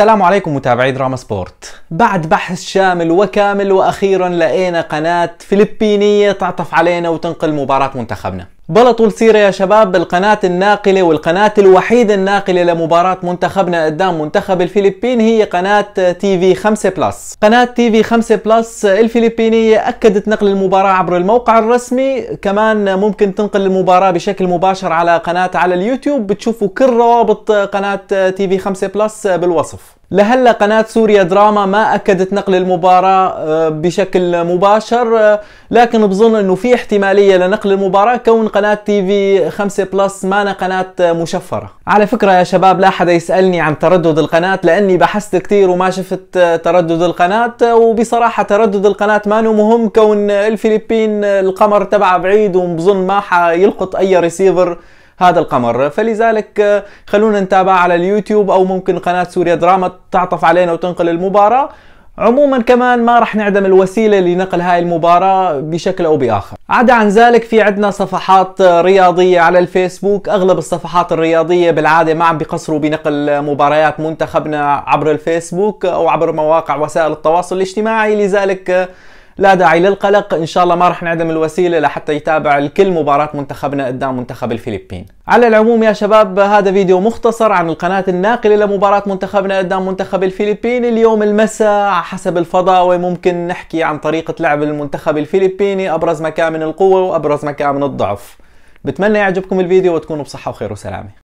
السلام عليكم متابعي دراما سبورت بعد بحث شامل وكامل واخيرا لقينا قناة فلبينية تعطف علينا وتنقل مباراة منتخبنا بلطوا السيرة يا شباب بالقناة الناقلة والقناة الوحيدة الناقلة لمباراة منتخبنا قدام منتخب الفلبين هي قناة تي في 5 بلس قناة تي في 5 بلس الفلبينية أكدت نقل المباراة عبر الموقع الرسمي كمان ممكن تنقل المباراة بشكل مباشر على قناة على اليوتيوب بتشوفوا كل روابط قناة تي في 5 بلس بالوصف لهلا قناة سوريا دراما ما أكدت نقل المباراة آه، بشكل مباشر آه، لكن بظن أنه في احتمالية لنقل المباراة كون قناة تي في 5 بلس مانا قناة آه، مشفرة على فكرة يا شباب لا حدا يسألني عن تردد القناة لأني بحثت كثير وما شفت تردد القناة وبصراحة تردد القناة مانو مهم كون الفلبين القمر تبعها بعيد وبظن ما حيلقط أي ريسيفر هذا القمر فلذلك آه، خلونا نتابع على اليوتيوب او ممكن قناه سوريا دراما تعطف علينا وتنقل المباراه عموما كمان ما رح نعدم الوسيله لنقل هاي المباراه بشكل او باخر عدا عن ذلك في عندنا صفحات آه، رياضيه على الفيسبوك اغلب الصفحات الرياضيه بالعاده ما عم بيقصروا بنقل آه، مباريات منتخبنا عبر الفيسبوك او عبر مواقع وسائل التواصل الاجتماعي لذلك لا داعي للقلق ان شاء الله ما راح نعدم الوسيله لحتى يتابع الكل مباراه منتخبنا قدام منتخب الفلبين على العموم يا شباب هذا فيديو مختصر عن القناة الناقلة لمباراة منتخبنا قدام منتخب الفلبين اليوم المساء حسب الفضاوة ممكن نحكي عن طريقة لعب المنتخب الفلبيني أبرز مكامن القوة وأبرز مكامن الضعف بتمنى يعجبكم الفيديو وتكونوا بصحة وخير وسلامة